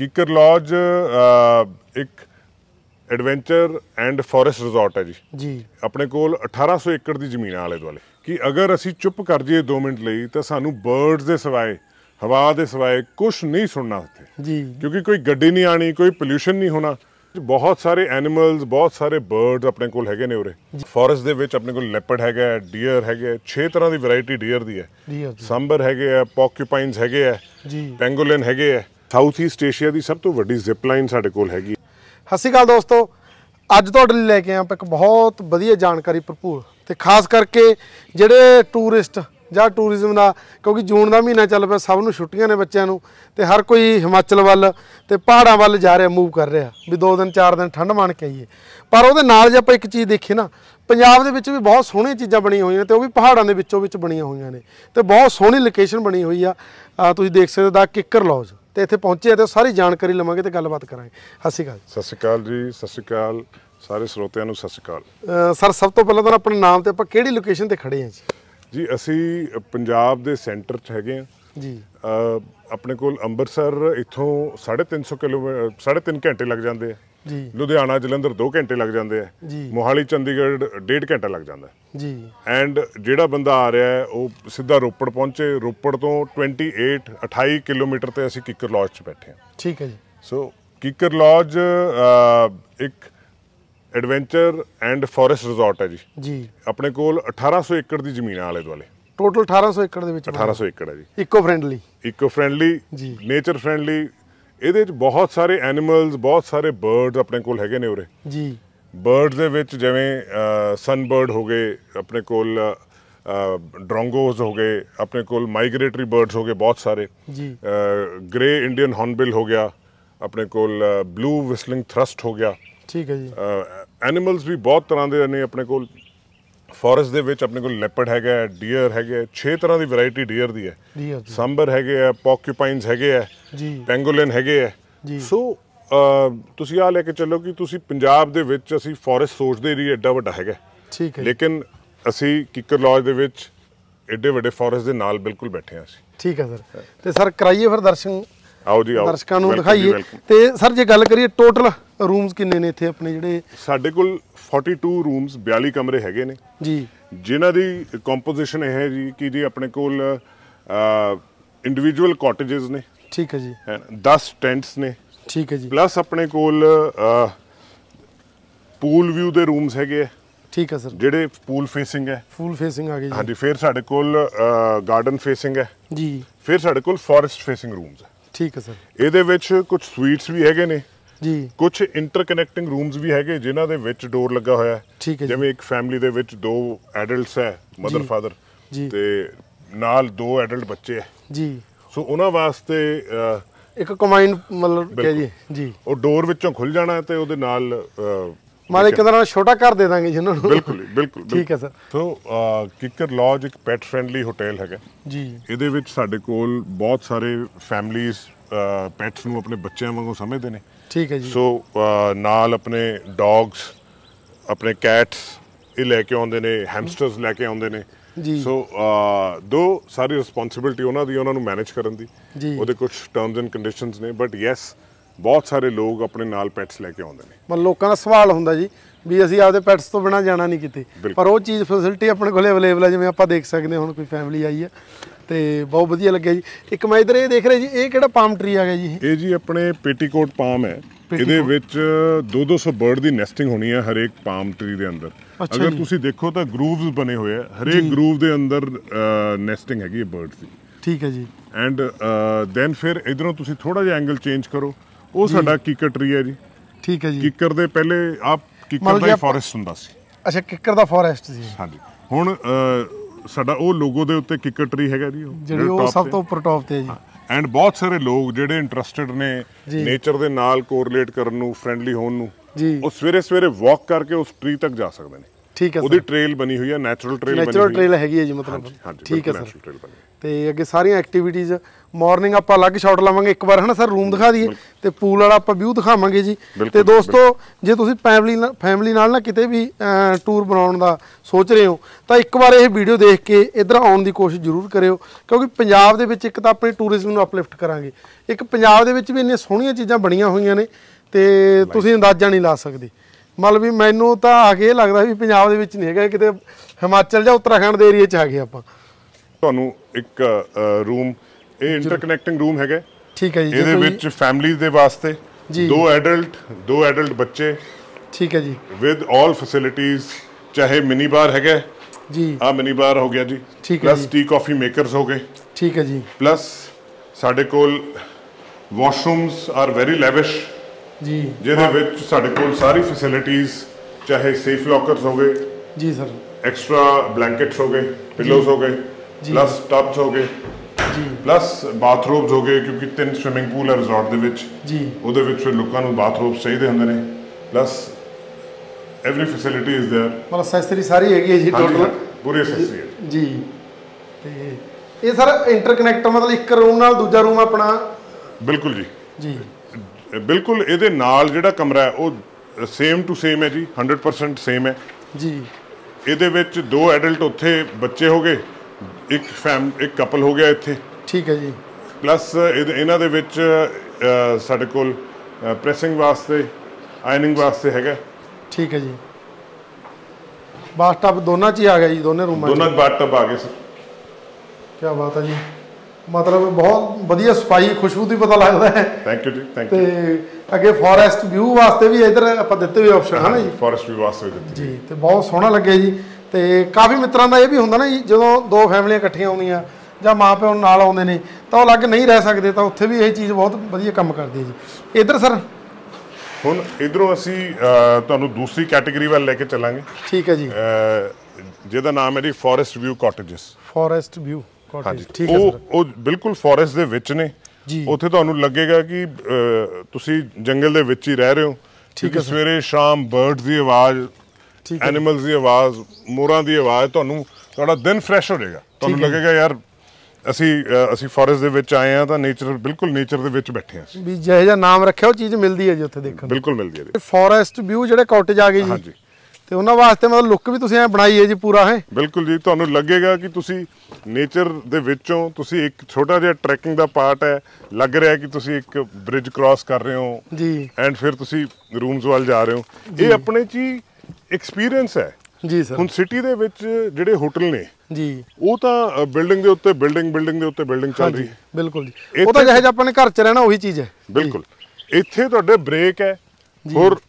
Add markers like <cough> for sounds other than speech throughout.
ਕੀਕਰ Lodge ਇੱਕ adventure and forest resort ਹੈ ਜੀ ਜੀ ਆਪਣੇ ਕੋਲ 1800 ਏਕੜ ਦੀ ਜ਼ਮੀਨ ਆਲੇ ਦੁਆਲੇ ਕਿ ਅਗਰ ਅਸੀਂ ਚੁੱਪ ਕਰ ਜਾਈਏ 2 ਮਿੰਟ ਲਈ ਤਾਂ ਸਾਨੂੰ ਬਰਡਸ ਦੇ ਸਿਵਾਏ ਹਵਾ ਦੇ ਸਿਵਾਏ ਕੁਝ ਨਹੀਂ ਸੁਣਨਾ ਉੱਥੇ ਜੀ ਕਿਉਂਕਿ ਕੋਈ ਗੱਡੀ ਨਹੀਂ ਆਣੀ ਕੋਈ ਪੋਲੂਸ਼ਨ ਨਹੀਂ ਹੋਣਾ ਬਹੁਤ ਸਾਰੇ ਐਨੀਮਲਸ ਬਹੁਤ ਸਾਰੇ ਬਰਡਸ ਆਪਣੇ ਕੋਲ ਹੈਗੇ ਨੇ ਉਰੇ ਫੋਰੈਸਟ ਦੇ ਵਿੱਚ ਆਪਣੇ ਕੋਲ ਲੈਪਰਡ ਹੈਗਾ ਡੀਅਰ ਹੈਗੇ 6 ਤਰ੍ਹਾਂ ਦੀ ਵੈਰਾਈਟੀ ਡੀਅਰ ਦੀ ਹੈ ਸੰਬਰ ਹੈਗੇ ਆ ਪੌਕਿਊਪਾਈਨਸ ਹੈਗੇ ਆ ਜੀ ਪੈਂਗੋਲਿਨ ਹੈਗੇ ਆ ਸਾਊਥ ਈਸਟ ਏਸ਼ੀਆ ਦੀ ਸਭ ਤੋਂ ਵੱਡੀ ਜ਼ਿਪ ਲਾਈਨ ਸਾਡੇ ਕੋਲ ਹੈਗੀ ਸਤਿ ਸ਼੍ਰੀ ਦੋਸਤੋ ਅੱਜ ਤੁਹਾਡੇ ਲਈ ਲੈ ਕੇ ਆਇਆ ਇੱਕ ਬਹੁਤ ਵਧੀਆ ਜਾਣਕਾਰੀ ਭਰਪੂਰ ਤੇ ਖਾਸ ਕਰਕੇ ਜਿਹੜੇ ਟੂਰਿਸਟ ਜਾਂ ਟੂਰਿਜ਼ਮ ਦਾ ਕਿਉਂਕਿ ਜੂਨ ਦਾ ਮਹੀਨਾ ਚੱਲ ਪਿਆ ਸਭ ਨੂੰ ਛੁੱਟੀਆਂ ਨੇ ਬੱਚਿਆਂ ਨੂੰ ਤੇ ਹਰ ਕੋਈ ਹਿਮਾਚਲ ਵੱਲ ਤੇ ਪਹਾੜਾਂ ਵੱਲ ਜਾ ਰਿਹਾ ਮੂਵ ਕਰ ਰਿਹਾ ਵੀ 2 ਦਿਨ 4 ਦਿਨ ਠੰਡ ਮਾਣ ਕੇ ਆਈਏ ਪਰ ਉਹਦੇ ਨਾਲ ਜੇ ਆਪਾਂ ਇੱਕ ਚੀਜ਼ ਦੇਖੀ ਨਾ ਪੰਜਾਬ ਦੇ ਵਿੱਚ ਵੀ ਬਹੁਤ ਸੋਹਣੀਆਂ ਚੀਜ਼ਾਂ ਬਣੀਆਂ ਹੋਈਆਂ ਨੇ ਤੇ ਉਹ ਵੀ ਪਹਾੜਾਂ ਦੇ ਵਿੱਚੋਂ ਵਿੱਚ ਬਣੀਆਂ ਹੋਈਆਂ ਨੇ ਤੇ ਬਹੁਤ ਸੋਹਣੀ ਲੋਕੇਸ਼ਨ ਬਣੀ ਹੋਈ ਆ ਤੁਸੀਂ ਦੇਖ ਸਕਦੇ ਦਾ ਕਿੱਕਰ ਲੌਜ ਤੇ ਇੱਥੇ ਪਹੁੰਚੇ ਤੇ ਸਾਰੀ ਜਾਣਕਾਰੀ ਲਵਾਂਗੇ ਤੇ ਗੱਲਬਾਤ ਕਰਾਂਗੇ ਸਤਿ ਸ਼੍ਰੀ ਅਕਾਲ ਸਤਿ ਸ਼੍ਰੀ ਅਕਾਲ ਜੀ ਸਤਿ ਸ਼੍ਰੀ ਅਕਾਲ ਸਾਰੇ ਸਰੋਤਿਆਂ ਨੂੰ ਸਤਿ ਸ਼੍ਰੀ ਅਕਾਲ ਸਰ ਸਭ ਤੋਂ ਪਹਿਲਾਂ ਤਾਂ ਆਪਣਾ ਨਾਮ ਤੇ ਆਪਾਂ ਕਿਹੜੀ ਲੋਕੇਸ਼ਨ ਤੇ ਖੜੇ ਆ ਜੀ ਜੀ ਅਸੀਂ ਪੰਜਾਬ ਦੇ ਸੈਂਟਰ 'ਚ ਹੈਗੇ ਆ ਜੀ ਆਪਣੇ ਕੋਲ ਅੰਮ੍ਰਿਤਸਰ ਇੱਥੋਂ 350 ਕਿਲੋਮੀਟਰ 3.5 ਘੰਟੇ ਲੱਗ ਜਾਂਦੇ ਆ ਜੀ ਲੁਧਿਆਣਾ ਜਲੰਧਰ 2 ਘੰਟੇ ਲੱਗ ਜਾਂਦੇ ਆ ਮੋਹਾਲੀ ਚੰਡੀਗੜ੍ਹ 1.5 ਘੰਟਾ ਲੱਗ ਜਾਂਦਾ ਜੀ ਐਂਡ ਜਿਹੜਾ ਬੰਦਾ ਆ ਰਿਹਾ ਉਹ ਸਿੱਧਾ ਰੋਪੜ ਪਹੁੰਚੇ ਰੋਪੜ ਤੋਂ 28 28 ਕਿਲੋਮੀਟਰ ਤੇ ਅਸੀਂ ਕਿਕਰ ਲੌਜ 'ਚ ਬੈਠੇ ਆ ਠੀਕ ਹੈ ਜੀ ਸੋ ਕਿਕਰ ਲੌਜ ਇੱਕ ਐਡਵੈਂਚਰ ਐਂਡ ਫੋਰੈਸਟ ਰਿਜ਼ੋਰਟ ਹੈ ਜੀ ਜੀ ਆਪਣੇ ਕੋਲ 1800 ਏਕੜ ਦੀ ਜ਼ਮੀਨ ਆਲੇ ਦੁਆਲੇ ਟੋਟਲ 1800 ਏਕੜ ਦੇ ਵਿੱਚ 1800 ਏਕੜ ਹੈ ਜੀ ਇਕੋ ਫ੍ਰੈਂਡਲੀ ਇਕੋ ਫ੍ਰੈਂਡਲੀ ਜੀ ਨੇਚਰ ਫ੍ਰੈਂਡਲੀ ਇਹਦੇ ਵਿੱਚ ਬਹੁਤ ਸਾਰੇ ਐਨੀਮਲਸ ਬਹੁਤ ਸਾਰੇ ਬਰਡਸ ਆਪਣੇ ਕੋਲ ਹੈਗੇ ਨੇ ਉਰੇ ਜੀ ਬਰਡਸ ਦੇ ਵਿੱਚ ਜਿਵੇਂ ਸਨ ਬਰਡ ਹੋ ਗਏ ਆਪਣੇ ਕੋਲ ਡਰੋਂਗੋਸ ਹੋ ਗਏ ਆਪਣੇ ਕੋਲ ਮਾਈਗ੍ਰੇਟਰੀ ਬਰਡਸ ਹੋ ਗਏ ਬਹੁਤ ਸਾਰੇ ਜੀ ਗ੍ਰੇ ਇੰਡੀਅਨ ਹੌਰਨਬਿਲ ਹੋ ਗਿਆ ਆਪਣੇ ਕੋਲ ਬਲੂ ਵਿਸਲਿੰਗ ਥਰਸਟ ਹੋ ਗਿਆ ਠੀਕ ਹੈ ਜੀ ਐਨੀਮਲਸ ਵੀ ਬਹੁਤ ਤਰ੍ਹਾਂ ਦੇ ਨੇ ਆਪਣੇ ਕੋਲ ਫੋਰੈਸਟ ਦੇ ਵਿੱਚ ਆਪਣੇ ਕੋਲ ਲੈਪਰਡ ਹੈਗਾ ਡੀਅਰ ਹੈਗੇ 6 ਤਰ੍ਹਾਂ ਦੀ ਵੈਰਾਈਟੀ ਡੀਅਰ ਦੀ ਹੈ ਸੰਬਰ ਹੈਗੇ ਆ ਪੌਕਿਊਪਾਈਨਸ ਹੈਗੇ ਆ ਜੀ ਪੈਂਗੋਲਿਨ ਹੈਗੇ ਆ ਸੋ ਤੁਸੀਂ ਆ ਲੈ ਕੇ ਚੱਲੋ ਕਿ ਤੁਸੀਂ ਪੰਜਾਬ ਦੇ ਵਿੱਚ ਅਸੀਂ ਫੋਰੈਸਟ ਸੋਚਦੇ ਰਹੀ ਐਡਾ ਵੱਡਾ ਹੈਗਾ ਠੀਕ ਹੈ ਲੇਕਿਨ ਅਸੀਂ ਕਿਕਰ ਲੌਜ ਦੇ ਵਿੱਚ ਐਡੇ ਵੱਡੇ ਫੋਰੈਸਟ ਦੇ ਨਾਲ ਬਿਲਕੁਲ ਬੈਠੇ ਆ ਅਸੀਂ ਠੀਕ ਹੈ ਸਰ ਤੇ ਸਰ ਕਰਾਈਏ ਫਿਰ ਦਰਸ਼ਨ ਆਓ ਜੀ ਆਓ ਦਰਸ਼ਕਾਂ ਨੂੰ ਦਿਖਾਈਏ ਤੇ ਸਰ ਜੇ ਗੱਲ ਕਰੀਏ ਟੋਟਲ ਰੂਮਸ ਕਿੰਨੇ ਨੇ ਇੱਥੇ ਆਪਣੇ ਜਿਹੜੇ ਸਾਡੇ ਕੋਲ 42 ਰੂਮਸ 42 ਕਮਰੇ ਹੈਗੇ ਨੇ ਜੀ ਜਿਨ੍ਹਾਂ ਦੀ ਕੰਪੋਜੀਸ਼ਨ ਇਹ ਹੈ ਜੀ ਕਿ ਜੀ ਆਪਣੇ ਕੋਲ ਇੰਡੀਵਿਜੂਅਲ ਕਾਟੇजेस ਨੇ ਠੀਕ ਹੈ ਜੀ 10 ਟੈਂਟਸ ਨੇ ਠੀਕ ਹੈ ਜੀ ਪਲੱਸ ਆਪਣੇ ਕੋਲ ਪੂਲ ਵਿਊ ਦੇ ਰੂਮਸ ਹੈਗੇ ਠੀਕ ਹੈ ਸਰ ਜਿਹੜੇ ਪੂਲ ਫੇਸਿੰਗ ਹੈ ਪੂਲ ਫੇਸਿੰਗ ਆ ਗਈ ਜੀ ਹਾਂਜੀ ਫਿਰ ਸਾਡੇ ਕੋਲ ਗਾਰਡਨ ਫੇਸਿੰਗ ਹੈ ਜੀ ਫਿਰ ਸਾਡੇ ਕੋਲ ਫੋਰੈਸਟ ਫੇਸਿੰਗ ਰੂਮਸ ਹੈ ਠੀਕ ਹੈ ਸਰ ਇਹਦੇ ਵਿੱਚ ਕੁਝ ਸਵੀਟਸ ਵੀ ਹੈਗੇ ਨੇ ਜੀ ਕੁਝ ਇੰਟਰਕਨੈਕਟਿੰਗ ਰੂਮਸ ਵੀ ਹੈਗੇ ਜਿਨ੍ਹਾਂ ਦੇ ਵਿੱਚ ਡੋਰ ਲੱਗਾ ਹੋਇਆ ਹੈ ਜਿਵੇਂ ਇੱਕ ਫੈਮਿਲੀ ਦੇ ਵਿੱਚ ਦੋ ਐਡਲਟਸ ਹੈ ਮਦਰ ਫਾਦਰ ਤੇ ਨਾਲ ਦੋ ਐਡਲਟ ਬੱਚੇ ਹੈ ਜੀ ਸੋ ਉਹਨਾਂ ਵਾਸਤੇ ਇੱਕ ਕੰਬਾਈਨ ਮਤਲਬ ਕਿ ਜੀ ਜੀ ਉਹ ਡੋਰ ਵਿੱਚੋਂ ਖੁੱਲ ਜਾਣਾ ਤੇ ਉਹਦੇ ਨਾਲ ਮਾਨੇ ਇੱਕ ਤਰ੍ਹਾਂ ਛੋਟਾ ਕਰ ਦੇ ਦਾਂਗੇ ਜੀ ਉਹਨਾਂ ਨੂੰ ਬਿਲਕੁਲ ਬਿਲਕੁਲ ਠੀਕ ਹੈ ਸਰ ਸੋ ਕਿਕਰ ਲੌਜ ਇੱਕ ਪੈਟ ਫ੍ਰੈਂਡਲੀ ਹੋਟਲ ਹੈਗਾ ਜੀ ਇਹਦੇ ਵਿੱਚ ਸਾਡੇ ਕੋਲ ਬਹੁਤ ਸਾਰੇ ਫੈਮਿਲੀਜ਼ ਪੈਟਸ ਨੂੰ ਆਪਣੇ ਬੱਚਿਆਂ ਵਾਂਗੂ ਸਮਝਦੇ ਨੇ ਠੀਕ ਹੈ ਜੀ ਸੋ ਨਾਲ ਆਪਣੇ ਡੌਗਸ ਆਪਣੇ ਕੈਟਸ ਇਹ ਲੈ ਕੇ ਆਉਂਦੇ ਨੇ ਹੈਮਸਟਰਸ ਲੈ ਕੇ ਆਉਂਦੇ ਨੇ ਜੀ ਸੋ ਦੋ ਸਾਰੀ ਰਿਸਪੌਂਸਿਬਿਲਟੀ ਉਹਨਾਂ ਦੀ ਉਹਨਾਂ ਨੂੰ ਮੈਨੇਜ ਕਰਨ ਦੀ ਉਹਦੇ ਕੁਝ ਟਰਮਸ ਐਂਡ ਕੰਡੀਸ਼ਨਸ ਨੇ ਬਟ ਯੈਸ ਬਹੁਤ ਸਾਰੇ ਲੋਕ ਆਪਣੇ ਨਾਲ ਪੈਟਸ ਲੈ ਕੇ ਆਉਂਦੇ ਨੇ ਮਨ ਲੋਕਾਂ ਦਾ ਸਵਾਲ ਹੁੰਦਾ ਜੀ ਵੀ ਅਸੀਂ ਆਪਦੇ ਪੈਟਸ ਤੋਂ ਬਿਨਾ ਜਾਣਾ ਨਹੀਂ ਕਿਤੇ ਪਰ ਉਹ ਚੀਜ਼ ਫੈਸਿਲਿਟੀ ਆਪਣੇ ਕੋਲੇ ਅਵੇਲੇਬਲ ਹੈ ਜਿਵੇਂ ਆਪਾਂ ਦੇਖ ਸਕਦੇ ਹੁਣ ਕੋਈ ਫੈਮਿਲੀ ਆਈ ਹੈ ਤੇ ਬਹੁਤ ਵਧੀਆ ਲੱਗਿਆ ਜੀ ਇੱਕ ਮੈਂ ਇਧਰ ਇਹ ਦੇਖ ਰਿਹਾ ਜੀ ਇਹ ਕਿਹੜਾ ਪਾਮ ਟਰੀ ਆ ਗਿਆ ਜੀ ਇਹ ਜੀ ਆਪਣੇ ਪੇਟੀਕੋਟ ਪਾਮ ਹੈ ਇਹਦੇ ਵਿੱਚ 2-200 ਬਰਡ ਦੀ ਨੈਸਟਿੰਗ ਹੋਣੀ ਹੈ ਹਰੇਕ ਪਾਮ ਟਰੀ ਦੇ ਅੰਦਰ ਅਗਰ ਤੁਸੀਂ ਦੇਖੋ ਤਾਂ ਗਰੂਵਸ ਬਣੇ ਹੋਏ ਆ ਹਰੇਕ ਗਰੂਵ ਦੇ ਅੰਦਰ ਨੈਸਟਿੰਗ ਹੈਗੀ ਹੈ ਬਰਡਸ ਦੀ ਠੀਕ ਹੈ ਜੀ ਐਂਡ ਦੈਨ ਫਿਰ ਇਧਰੋਂ ਤੁਸੀਂ ਥੋੜਾ ਜਿਹਾ ਐਂਗਲ ਚੇਂਜ ਕਰੋ ਉਹ ਸਾਡਾ ਕਿਕਰ ਟਰੀ ਹੈ ਜੀ ਠੀਕ ਹੈ ਜੀ ਕਿਕਰ ਦੇ ਪਹਿਲੇ ਆਪ ਕਿਕਰ ਦਾ ਫੋਰੈਸਟ ਹੁੰਦਾ ਸੀ ਅੱਛਾ ਕਿਕਰ ਦਾ ਫੋਰੈਸਟ ਸੀ ਹਾਂਜੀ ਹੁਣ ਸਾਡਾ ਉਹ ਲੋਗੋ ਦੇ ਉੱਤੇ ਕਿੱਕਰ ਟਰੀ ਹੈਗਾ ਜੀ ਉਹ ਜਿਹੜੀ ਉਹ ਸਭ ਤੋਂ ਉੱਪਰ ਟੌਪ ਤੇ ਹੈ ਜੀ ਐਂਡ ਬਹੁਤ ਸਾਰੇ ਲੋਕ ਜਿਹੜੇ ਇੰਟਰਸਟਿਡ ਨੇ ਨੇਚਰ ਦੇ ਨਾਲ ਕੋਰਿਲੇਟ ਕਰਨ ਨੂੰ ਫ੍ਰੈਂਡਲੀ ਹੋਣ ਨੂੰ ਜੀ ਉਹ ਸਵੇਰੇ ਸਵੇਰੇ ਵਾਕ ਕਰਕੇ ਉਸ ਟਰੀ ਤੱਕ ਜਾ ਸਕਦੇ ਨੇ ਠੀਕ ਹੈ ਸਰ ਉਹਦੀ ਟ੍ਰੇਲ ਬਣੀ ਹੋਈ ਹੈ ਨੈਚੁਰਲ ਟ੍ਰੇਲ ਬਣੀ ਹੋਈ ਹੈ ਨੈਚੁਰਲ ਟ੍ਰੇਲ ਹੈਗੀ ਹੈ ਜੀ ਮਤਲਬ ਠੀਕ ਹੈ ਸਰ ਤੇ ਅੱਗੇ ਸਾਰੀਆਂ ਐਕਟੀਵਿਟੀਜ਼ ਮਾਰਨਿੰਗ ਆਪਾਂ ਅਲੱਗ ਸ਼ਾਟ ਲਾਵਾਂਗੇ ਇੱਕ ਵਾਰ ਹਨਾ ਸਰ ਰੂਮ ਦਿਖਾ ਦਈਏ ਤੇ ਪੂਲ ਵਾਲਾ ਆਪਾਂ ਵਿਊ ਦਿਖਾਵਾਂਗੇ ਜੀ ਤੇ ਦੋਸਤੋ ਜੇ ਤੁਸੀਂ ਫੈਮਿਲੀ ਨਾਲ ਫੈਮਿਲੀ ਨਾਲ ਨਾ ਕਿਤੇ ਵੀ ਟੂਰ ਬਣਾਉਣ ਦਾ ਸੋਚ ਰਹੇ ਹੋ ਤਾਂ ਇੱਕ ਵਾਰ ਇਹ ਵੀਡੀਓ ਦੇਖ ਕੇ ਇਧਰ ਆਉਣ ਦੀ ਕੋਸ਼ਿਸ਼ ਜ਼ਰੂਰ ਕਰਿਓ ਕਿਉਂਕਿ ਪੰਜਾਬ ਦੇ ਵਿੱਚ ਇੱਕ ਤਾਂ ਆਪਣੇ ਟੂਰਿਜ਼ਮ ਨੂੰ ਅਪਲਿਫਟ ਕਰਾਂਗੇ ਇੱਕ ਪੰਜਾਬ ਦੇ ਵਿੱਚ ਵੀ ਇੰਨੀਆਂ ਸੋਹਣੀਆਂ ਚੀਜ਼ਾਂ ਬਣੀਆਂ ਹੋਈਆਂ ਨੇ ਤੇ ਤੁਸੀਂ ਅੰਦਾਜ਼ਾ ਨਹੀਂ ਲਾ ਸਕਦੇ ਮਤਲਬ ਵੀ ਮੈਨੂੰ ਤਾਂ ਆ ਕੇ ਲੱਗਦਾ ਵੀ ਪੰਜਾਬ ਦੇ ਵਿੱਚ ਨਹੀਂ ਹੈਗਾ ਕਿਤੇ ਹਿਮਾਚਲ ਜਾਂ ਉੱਤਰਾਖੰਡ ਦੇ ਏਰੀਆ 'ਚ ਆ ਗਏ ਆਪਾਂ ਤੁਹਾਨੂੰ ਇੱਕ ਰੂਮ ਇਹ ਇੰਟਰਕਨੈਕਟਿੰਗ ਰੂਮ ਹੈਗਾ ਠੀਕ ਹੈ ਜੀ ਇਹਦੇ ਵਿੱਚ ਫੈਮਿਲੀ ਦੇ ਵਾਸਤੇ ਦੋ ਐਡਲਟ ਦੋ ਐਡਲਟ ਬੱਚੇ ਠੀਕ ਹੈ ਜੀ ਵਿਦ 올 ਫੈਸਿਲਿਟੀਜ਼ ਚਾਹੇ ਮਿਨੀ ਬਾਰ ਹੈਗਾ ਜੀ ਆ ਮਿਨੀ ਬਾਰ ਹੋ ਗਿਆ ਜੀ ਠੀਕ ਹੈ ਪਲੱਸ ਟੀ ਕਾਫੀ ਮੇਕਰਸ ਹੋ ਗਏ ਠੀਕ ਹੈ ਜੀ ਪਲੱਸ ਸਾਡੇ ਕੋਲ ਵਾਸ਼ਰੂਮਸ ਆਰ ਵੈਰੀ ਲੈਵਿਸ਼ ਜੀ ਜਿਹਦੇ ਵਿੱਚ ਸਾਡੇ ਕੋਲ ਸਾਰੀ ਫੈਸਿਲਿਟੀਆਂ ਚਾਹੇ ਸੇਫ ਲੋਕਰਸ ਹੋਗੇ ਜੀ ਸਰ ਐਕਸਟਰਾ ਬਲੈਂਕਟਸ ਹੋਗੇ ਪਿਲੋਸ ਹੋਗੇ ਪਲੱਸ ਟੱਬਸ ਹੋਗੇ ਜੀ ਪਲੱਸ ਬਾਥਰੂਮਸ ਹੋਗੇ ਕਿਉਂਕਿ ਤਿੰਨ ਸਵਿਮਿੰਗ ਪੂਲ ਹੈ ਰਿਜ਼ੋਰਟ ਦੇ ਵਿੱਚ ਜੀ ਉਹਦੇ ਵਿੱਚ ਲੋਕਾਂ ਨੂੰ ਬਾਥਰੂਮਸ ਚਾਹੀਦੇ ਹੁੰਦੇ ਨੇ plus every facility is there ਮਤਲਬ ਅਸੈਸਰੀ ਸਾਰੀ ਹੈਗੀ ਹੈ ਜੀ ਟੋਟਲ ਪੂਰੀ ਅਸੈਸਰੀ ਹੈ ਜੀ ਤੇ ਇਹ ਸਰ ਇੰਟਰਕਨੈਕਟ ਮਤਲਬ ਇੱਕ ਰੂਮ ਨਾਲ ਦੂਜਾ ਰੂਮ ਆਪਣਾ ਬਿਲਕੁਲ ਜੀ ਜੀ ਬਿਲਕੁਲ ਇਹਦੇ ਨਾਲ ਜਿਹੜਾ ਕਮਰਾ ਹੈ ਉਹ ਸੇਮ ਟੂ ਸੇਮ ਹੈ ਜੀ 100% ਸੇਮ ਹੈ ਜੀ ਇਹਦੇ ਵਿੱਚ ਦੋ ਐਡਲਟ ਉੱਥੇ ਬੱਚੇ ਹੋਗੇ ਇੱਕ ਫੈਮ ਇੱਕ ਕਪਲ ਹੋ ਗਿਆ ਇੱਥੇ ਠੀਕ ਹੈ ਜੀ ਪਲੱਸ ਇਹਨਾਂ ਦੇ ਵਿੱਚ ਸਾਡੇ ਕੋਲ ਪ੍ਰੈਸਿੰਗ ਵਾਸਤੇ ਆਇਨਿੰਗ ਵਾਸਤੇ ਹੈਗਾ ਠੀਕ ਹੈ ਜੀ ਬਾਥਟਬ ਦੋਨਾਂ 'ਚ ਹੀ ਆ ਗਿਆ ਜੀ ਦੋਨੇ ਰੂਮਾਂ 'ਚ ਦੋਨਾਂ ਬਾਥਟਬ ਆ ਗਏ ਸਰ ਕੀ ਬਾਤ ਹੈ ਜੀ ਮਤਲਬ ਬਹੁਤ ਵਧੀਆ ਸਫਾਈ ਖੁਸ਼ਬੂ ਦੀ ਪਤਾ ਲੱਗਦਾ ਹੈ ਥੈਂਕ ਯੂ ਜੀ ਥੈਂਕ ਯੂ ਤੇ ਅੱਗੇ ਫੋਰੈਸਟ ਵਿਊ ਵਾਸਤੇ ਵੀ ਇਧਰ ਆਪਾਂ ਦਿੱਤੇ ਹੋਏ ਆਪਸ਼ਨ ਹਨ ਜੀ ਫੋਰੈਸਟ ਵਿਊ ਵਾਸਤੇ ਦਿੱਤੇ ਜੀ ਤੇ ਬਹੁਤ ਸੋਹਣਾ ਲੱਗਿਆ ਜੀ ਤੇ ਕਾਫੀ ਮਿੱਤਰਾਂ ਦਾ ਇਹ ਵੀ ਹੁੰਦਾ ਨਾ ਜੀ ਜਦੋਂ ਦੋ ਫੈਮਲੀਆਂ ਇਕੱਠੀਆਂ ਆਉਂਦੀਆਂ ਜਾਂ ਮਾਪਿਓ ਨਾਲ ਆਉਂਦੇ ਨੇ ਤਾਂ ਉਹ ਅਲੱਗ ਨਹੀਂ ਰਹਿ ਸਕਦੇ ਤਾਂ ਉੱਥੇ ਵੀ ਇਹ ਚੀਜ਼ ਬਹੁਤ ਵਧੀਆ ਕੰਮ ਕਰਦੀ ਹੈ ਜੀ ਇਧਰ ਸਰ ਹੁਣ ਇਧਰੋਂ ਅਸੀਂ ਤੁਹਾਨੂੰ ਦੂਸਰੀ ਕੈਟਾਗਰੀ ਵੱਲ ਲੈ ਕੇ ਚੱਲਾਂਗੇ ਠੀਕ ਹੈ ਜੀ ਜਿਹਦਾ ਨਾਮ ਹੈ ਜੀ forest view cottages forest view ਹਾਂਜੀ ਠੀਕ ਹੈ ਉਹ ਉਹ ਬਿਲਕੁਲ ਫੋਰੈਸਟ ਦੇ ਵਿੱਚ ਨੇ ਉੱਥੇ ਤੁਹਾਨੂੰ ਲੱਗੇਗਾ ਕਿ ਤੁਸੀਂ ਜੰਗਲ ਦੇ ਵਿੱਚ ਹੀ ਰਹਿ ਰਹੇ ਹੋ ਠੀਕ ਹੈ ਸਵੇਰੇ ਸ਼ਾਮ ਬਰਡਸ ਦੀ ਆਵਾਜ਼ ਠੀਕ ਹੈ ਐਨੀਮਲਸ ਦੀ ਆਵਾਜ਼ ਮੋਰਾਂ ਦੀ ਆਵਾਜ਼ ਤੁਹਾਨੂੰ ਤੁਹਾਡਾ ਦਿਨ ਫਰੈਸ਼ ਹੋ ਜਾਏਗਾ ਤੁਹਾਨੂੰ ਲੱਗੇਗਾ ਯਾਰ ਅਸੀਂ ਅਸੀਂ ਫੋਰੈਸਟ ਦੇ ਵਿੱਚ ਆਏ ਆ ਤਾਂ ਨੇਚਰ ਬਿਲਕੁਲ ਨੇਚਰ ਦੇ ਵਿੱਚ ਬੈਠੇ ਆ ਵੀ ਜਿਹੇ ਜਿਹੇ ਨਾਮ ਰੱਖਿਆ ਉਹ ਚੀਜ਼ ਮਿਲਦੀ ਹੈ ਜੀ ਉੱਥੇ ਦੇਖਣ ਬਿਲਕੁਲ ਮਿਲਦੀ ਹੈ ਫੋਰੈਸਟ ਵਿਊ ਜਿਹੜੇ ਕਾਟੇਜ ਆ ਗਏ ਜੀ ਹਾਂਜੀ ਤੇ ਉਹਨਾਂ ਵਾਸਤੇ ਮਤਲਬ ਲੁੱਕ ਵੀ ਤੁਸੀਂ ਐ ਬਣਾਈ ਹੈ ਜੀ ਪੂਰਾ ਹੈ ਬਿਲਕੁਲ ਜੀ ਤੁਹਾਨੂੰ ਲੱਗੇਗਾ ਕਿ ਤੁਸੀਂ ਨੇਚਰ ਦੇ ਵਿੱਚੋਂ ਤੁਸੀਂ ਇੱਕ ਛੋਟਾ ਜਿਹਾ ਟਰੈਕਿੰਗ ਦਾ ਪਾਰਟ ਹੈ ਲੱਗ ਰਿਹਾ ਕਿ ਤੁਸੀਂ ਇੱਕ ਬ੍ਰਿਜ ਕ੍ਰਾਸ ਕਰ ਰਹੇ ਹੋ ਜੀ ਐਂਡ ਫਿਰ ਤੁਸੀਂ ਰੂਮਸ ਵੱਲ ਜਾ ਰਹੇ ਹੋ ਇਹ ਆਪਣੇ ਜੀ ਐਕਸਪੀਰੀਅੰਸ ਹੈ ਜੀ ਸਰ ਹੁਣ ਸਿਟੀ ਦੇ ਵਿੱਚ ਜਿਹੜੇ ਹੋਟਲ ਨੇ ਜੀ ਉਹ ਤਾਂ ਬਿਲਡਿੰਗ ਦੇ ਉੱਤੇ ਬਿਲਡਿੰਗ ਬਿਲਡਿੰਗ ਦੇ ਉੱਤੇ ਬਿਲਡਿੰਗ ਚੱਲ ਰਹੀ ਹੈ ਬਿਲਕੁਲ ਜੀ ਉਹ ਤਾਂ ਜਿਹੇ ਆਪਾਂ ਨੇ ਘਰ 'ਚ ਰਹਿਣਾ ਉਹੀ ਚੀਜ਼ ਹੈ ਬਿਲਕੁਲ ਇੱਥੇ ਤੁਹਾਡੇ ਬ੍ਰੇਕ ਹੈ ਹੋਰ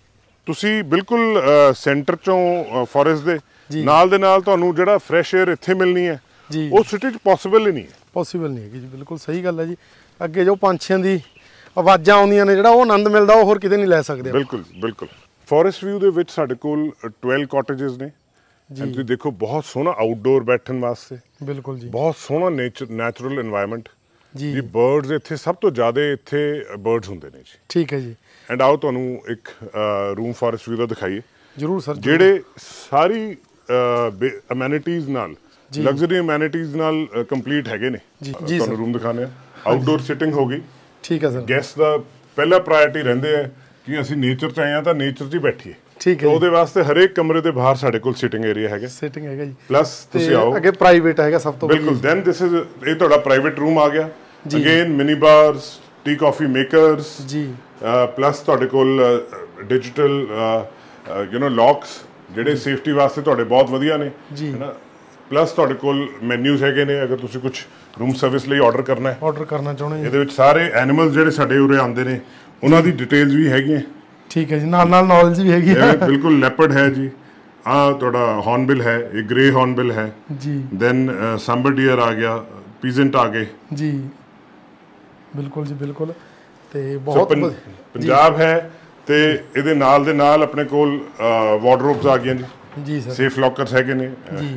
ਤੁਸੀਂ ਬਿਲਕੁਲ ਸੈਂਟਰ ਚੋਂ ਫੋਰੈਸਟ ਦੇ ਨਾਲ ਦੇ ਨਾਲ ਤੁਹਾਨੂੰ ਜਿਹੜਾ ਫਰੈਸ਼ 에ਅਰ ਇੱਥੇ ਮਿਲਣੀ ਹੈ ਉਹ ਸਿਟੀ 'ਚ ਪੋਸੀਬਲ ਹੀ ਨਹੀਂ ਹੈ ਪੋਸੀਬਲ ਨਹੀਂ ਹੈਗੀ ਜੀ ਬਿਲਕੁਲ ਸਹੀ ਗੱਲ ਹੈ ਜੀ ਅੱਗੇ ਜੋ ਪੰਛੀਆਂ ਦੀ ਆਵਾਜ਼ਾਂ ਆਉਂਦੀਆਂ ਨੇ ਜਿਹੜਾ ਉਹ ਆਨੰਦ ਮਿਲਦਾ ਉਹ ਹੋਰ ਕਿਤੇ ਨਹੀਂ ਲੈ ਸਕਦੇ ਬਿਲਕੁਲ ਬਿਲਕੁਲ ਫੋਰੈਸਟ ਵਿਊ ਦੇ ਵਿੱਚ ਸਾਡੇ ਕੋਲ 12 ਕਾਟੇजेस ਨੇ ਜੀ ਤੁਸੀਂ ਦੇਖੋ ਬਹੁਤ ਸੋਹਣਾ ਆਊਟਡੋਰ ਬੈਠਣ ਵਾਸਤੇ ਬਿਲਕੁਲ ਜੀ ਬਹੁਤ ਸੋਹਣਾ ਨੇਚਰ ਨੈਚੁਰਲ এনवायरमेंट ਜੀ ਜੀ ਬਰਡਸ ਇੱਥੇ ਸਭ ਤੋਂ ਜ਼ਿਆਦਾ ਇੱਥੇ ਬਰਡਸ ਹੁੰਦੇ ਨੇ ਜੀ ਠੀਕ ਹੈ ਜੀ ਐਂਡ ਆਓ ਤੁਹਾਨੂੰ ਇੱਕ ਰੂਮ ਫਾਰੈਸਟ ਵੀ ਦਾ ਦਿਖਾਈਏ ਜਰੂਰ ਸਰ ਜਿਹੜੇ ਸਾਰੀ ਅਮੈਨਿਟੀਜ਼ ਨਾਲ ਲਗਜ਼ਰੀ ਅਮੈਨਿਟੀਜ਼ ਨਾਲ ਕੰਪਲੀਟ ਹੈਗੇ ਨੇ ਤੁਹਾਨੂੰ ਰੂਮ ਦਿਖਾਣੇ ਆ ਆਊਟਡੋਰ ਸਿਟਿੰਗ ਹੋ ਗਈ ਠੀਕ ਹੈ ਸਰ ਗੈਸਟ ਦਾ ਪਹਿਲਾ ਪ੍ਰਾਇੋਰਟੀ ਰਹਿੰਦੇ ਆ ਕਿ ਅਸੀਂ ਨੇਚਰ ਚ ਆਏ ਆ ਤਾਂ ਨੇਚਰ 'ਚ ਹੀ ਬੈਠੀਏ ਠੀਕ ਹੈ ਉਹਦੇ ਵਾਸਤੇ ਹਰੇਕ ਕਮਰੇ ਦੇ ਬਾਹਰ ਸਾਡੇ ਕੋਲ ਸਿਟਿੰਗ ਏਰੀਆ ਹੈਗਾ ਸਿਟਿੰਗ ਹੈਗਾ ਜੀ ਪਲੱਸ ਤੁਸੀਂ ਆਓ ਅੱਗੇ ਪ੍ਰਾਈਵੇਟ ਹੈਗਾ ਸਭ ਤੋਂ ਬਿਲਕੁਲ ਦੈਨ ਥਿਸ ਇਜ਼ ਇਹ ਤੁਹਾਡਾ ਪ੍ਰਾਈਵੇਟ ਰੂਮ ਆ ਗਿਆ again mini bars tea coffee makers ਜੀ ਪਲੱਸ ਤੁਹਾਡੇ ਕੋਲ ਡਿਜੀਟਲ ਯੂ نو ਲੌਕਸ ਜਿਹੜੇ ਸੇਫਟੀ ਵਾਸਤੇ ਤੁਹਾਡੇ ਬਹੁਤ ਵਧੀਆ ਨੇ ਹੈਨਾ ਪਲੱਸ ਤੁਹਾਡੇ ਕੋਲ ਮੈਨਿਊਜ਼ ਹੈਗੇ ਨੇ ਅਗਰ ਤੁਸੀਂ ਕੁਝ ਰੂਮ ਸਰਵਿਸ ਲਈ ਆਰਡਰ ਕਰਨਾ ਹੈ ਆਰਡਰ ਕਰਨਾ ਚਾਹੁੰਦੇ ਹੋ ਇਹਦੇ ਵਿੱਚ ਸਾਰੇ ਐਨੀਮਲ ਜਿਹੜੇ ਸਾਡੇ ਉਰੇ ਆਉਂਦੇ ਨੇ ਉਹਨਾਂ ਦੀ ਡਿਟੇਲਸ ਵੀ ਹੈਗੀਆਂ ਠੀਕ ਹੈ ਜੀ ਨਾਲ ਨਾਲ ਨੌਲੇਜ ਵੀ ਹੈਗੀ ਹੈ ਬਿਲਕੁਲ ਲੈਪਰਡ ਹੈ ਜੀ ਆ ਤੁਹਾਡਾ ਹੌਰਨਬਿਲ ਹੈ ਇਹ ਗ੍ਰੇ ਹੌਰਨਬਿਲ ਹੈ ਜੀ ਦੈਨ ਸੰਬਰ ਆ ਗਿਆ ਪੀਜ਼ੈਂਟ ਆ ਗਏ ਜੀ ਬਿਲਕੁਲ ਜੀ ਬਿਲਕੁਲ ਤੇ ਬਹੁਤ ਪੰਜਾਬ ਹੈ ਤੇ ਇਹਦੇ ਨਾਲ ਦੇ ਨਾਲ ਆਪਣੇ ਕੋਲ ਵਾਰਡਰੋਬਸ ਆ ਗਏ ਜੀ ਜੀ ਸਰ ਸੇਫ ਲੋਕਰਸ ਹੈਗੇ ਨੇ ਜੀ